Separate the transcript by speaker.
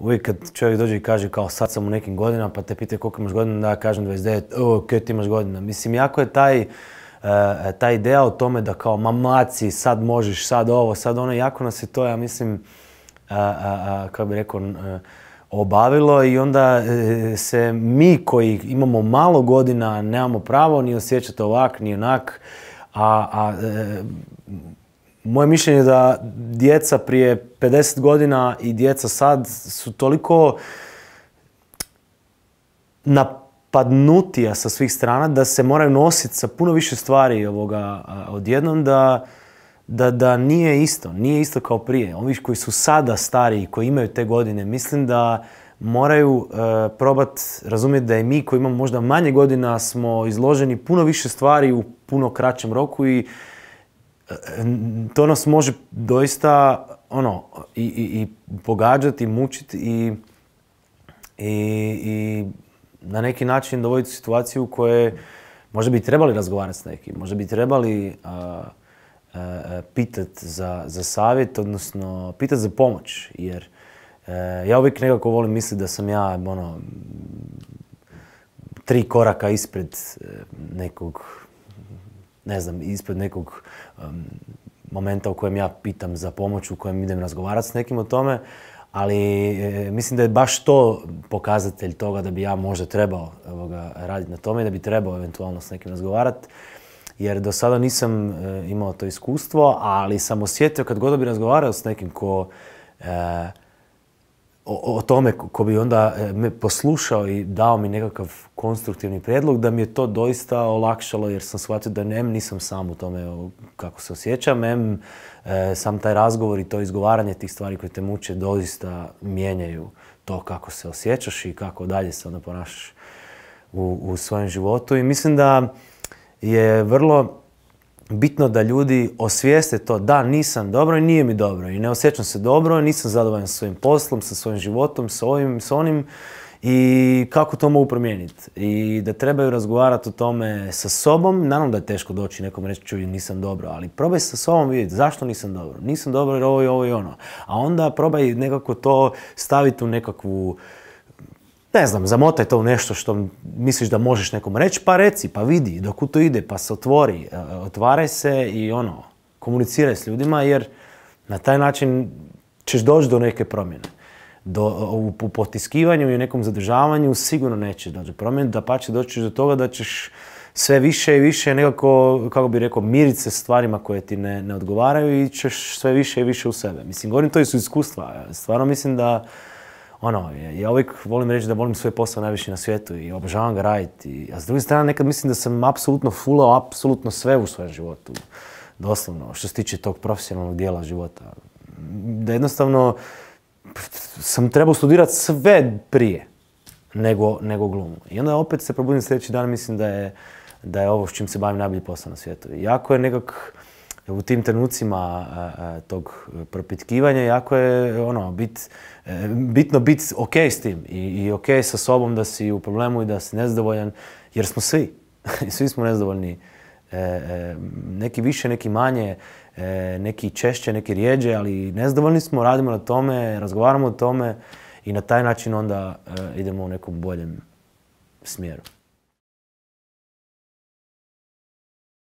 Speaker 1: uvijek kad čovjek dođe i kaže kao sad sam u nekim godinama, pa te pita koliko imaš godina, da ja kažem 29, o, ti imaš godina. Mislim, jako je taj, e, ta ideja o tome da kao mamaci, sad možeš, sad ovo, sad ono, jako nas je to, ja mislim, kako bi rekao, e, obavilo i onda e, se mi koji imamo malo godina nemamo pravo ni osjećati ovak ni onak, a moje mišljenje je da djeca prije 50 godina i djeca sad su toliko napadnutija sa svih strana da se moraju nositi sa puno više stvari ovoga odjednom da, da, da nije isto, nije isto kao prije. Ovi koji su sada stariji, koji imaju te godine, mislim da moraju probati e, probat razumjeti da i mi koji imamo možda manje godina smo izloženi puno više stvari u puno kraćem roku i to nas može doista ono, i, i, i pogađati, mučiti i, i, na neki način dovoditi u situaciju u kojoj možda bi trebali razgovarati s nekim, možda bi trebali a, pitati za, za savjet, odnosno pitati za pomoć. Jer e, ja uvijek nekako volim misliti da sam ja ono, tri koraka ispred e, nekog ne znam, ispred nekog momenta u kojem ja pitam za pomoć, u kojem idem razgovarati s nekim o tome, ali e, mislim da je baš to pokazatelj toga da bi ja možda trebao raditi na tome i da bi trebao eventualno s nekim razgovarati. Jer do sada nisam e, imao to iskustvo, ali sam osjetio kad god bi razgovarao s nekim ko e, o, tome ko bi onda e, me poslušao i dao mi nekakav konstruktivni prijedlog, da mi je to doista olakšalo jer sam shvatio da nem nisam sam u tome kako se osjećam, em e, sam taj razgovor i to izgovaranje tih stvari koje te muče doista mijenjaju to kako se osjećaš i kako dalje se onda ponašaš u, u svojem životu. I mislim da je vrlo bitno da ljudi osvijeste to da nisam dobro i nije mi dobro i ne osjećam se dobro, nisam zadovoljan sa svojim poslom, sa svojim životom, sa ovim, sa onim i kako to mogu promijeniti. I da trebaju razgovarati o tome sa sobom, naravno da je teško doći nekom reći čuj nisam dobro, ali probaj sa sobom vidjeti zašto nisam dobro. Nisam dobro jer ovo i ovo i ono. A onda probaj nekako to staviti u nekakvu ne znam, zamotaj to u nešto što misliš da možeš nekom reći, pa reci, pa vidi, dok u to ide, pa se otvori, e, otvaraj se i ono, komuniciraj s ljudima jer na taj način ćeš doći do neke promjene. Do, u, potiskivanju i u nekom zadržavanju sigurno neće doći do promjene, da pa će doći do toga da ćeš sve više i više nekako, kako bi rekao, mirit se stvarima koje ti ne, ne odgovaraju i ćeš sve više i više u sebe. Mislim, govorim to iz iskustva. Stvarno mislim da ono, ja uvijek volim reći da volim svoj posao najviše na svijetu i obožavam ga raditi. A s druge strane, nekad mislim da sam apsolutno fulao apsolutno sve u svojem životu. Doslovno, što se tiče tog profesionalnog dijela života. Da jednostavno sam trebao studirati sve prije nego, nego glumu. I onda opet se probudim sljedeći dan, mislim da je, da ovo s čim se bavim najbolji posao na svijetu. Jako je nekak u tim trenucima tog propitkivanja jako je ono, bit, e, bitno biti ok s tim i, i ok sa sobom da si u problemu i da si nezadovoljan jer smo svi, svi smo nezadovoljni. E, e, neki više, neki manje, e, neki češće, neki rijeđe, ali nezadovoljni smo, radimo na tome, razgovaramo o tome i na taj način onda e, idemo u nekom boljem smjeru.